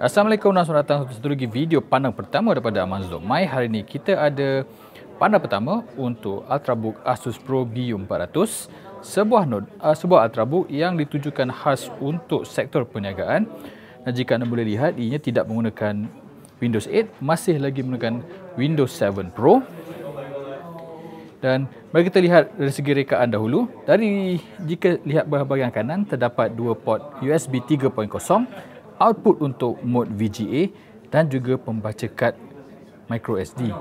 Assalamualaikum dan selamat datang satu lagi video pandang pertama daripada Amazon Mai Hari ini kita ada pandang pertama untuk Ultrabook Asus Pro B400 sebuah note, uh, sebuah Ultrabook yang ditujukan khas untuk sektor perniagaan dan jika anda boleh lihat ianya tidak menggunakan Windows 8 masih lagi menggunakan Windows 7 Pro dan mari kita lihat dari segi rekaan dahulu dari jika lihat bahagian kanan terdapat dua port USB 3.0 output untuk mod VGA dan juga pembaca kad micro SD.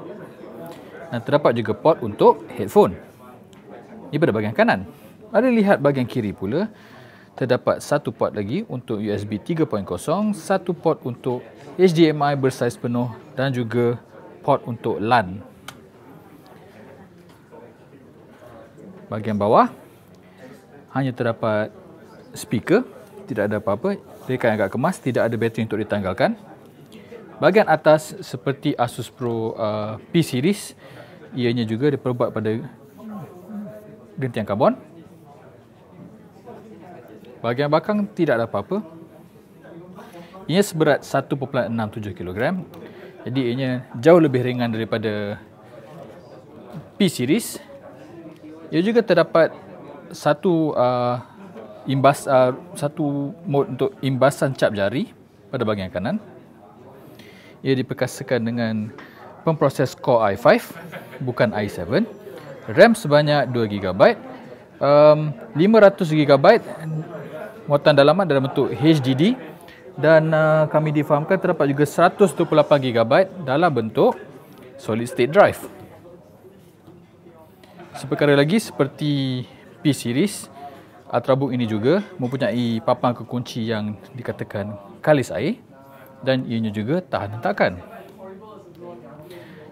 Dan terdapat juga port untuk headphone. Ini pada bahagian kanan. Mari lihat bahagian kiri pula. Terdapat satu port lagi untuk USB 3.0, satu port untuk HDMI bersaiz penuh dan juga port untuk LAN. Bahagian bawah hanya terdapat speaker tidak ada apa-apa. Tekan agak kemas, tidak ada bateri untuk ditanggalkan. Bahagian atas seperti Asus Pro uh, P series, ianya juga diperbuat pada gentian karbon. Bahagian belakang tidak ada apa-apa. Ia seberat 1.67 kg. Jadi ianya jauh lebih ringan daripada P series. Ia juga terdapat satu uh, imbas uh, satu mod untuk imbasan cap jari pada bahagian kanan. Ia diperkasakan dengan pemproses Core i5 bukan i7. RAM sebanyak 2 GB. Um, 500 GB muatan dalaman dalam bentuk HDD dan uh, kami difahamkan terdapat juga 128 GB dalam bentuk solid state drive. Seperkara lagi seperti P series, Ultrabook ini juga mempunyai papan kekunci yang dikatakan kalis air dan ianya juga tahan hentakan.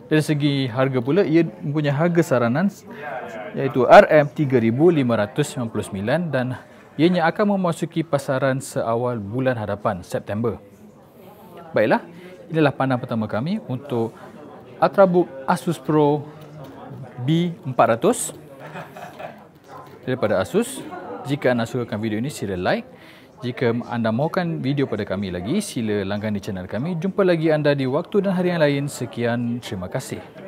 Dari segi harga pula, ia mempunyai harga saranan iaitu RM3,599 dan ianya akan memasuki pasaran seawal bulan hadapan September. Baiklah, inilah pandang pertama kami untuk Ultrabook Asus Pro B400 daripada Asus. Jika anda sukakan video ini, sila like. Jika anda mahukan video pada kami lagi, sila langgan di channel kami. Jumpa lagi anda di waktu dan hari yang lain. Sekian, terima kasih.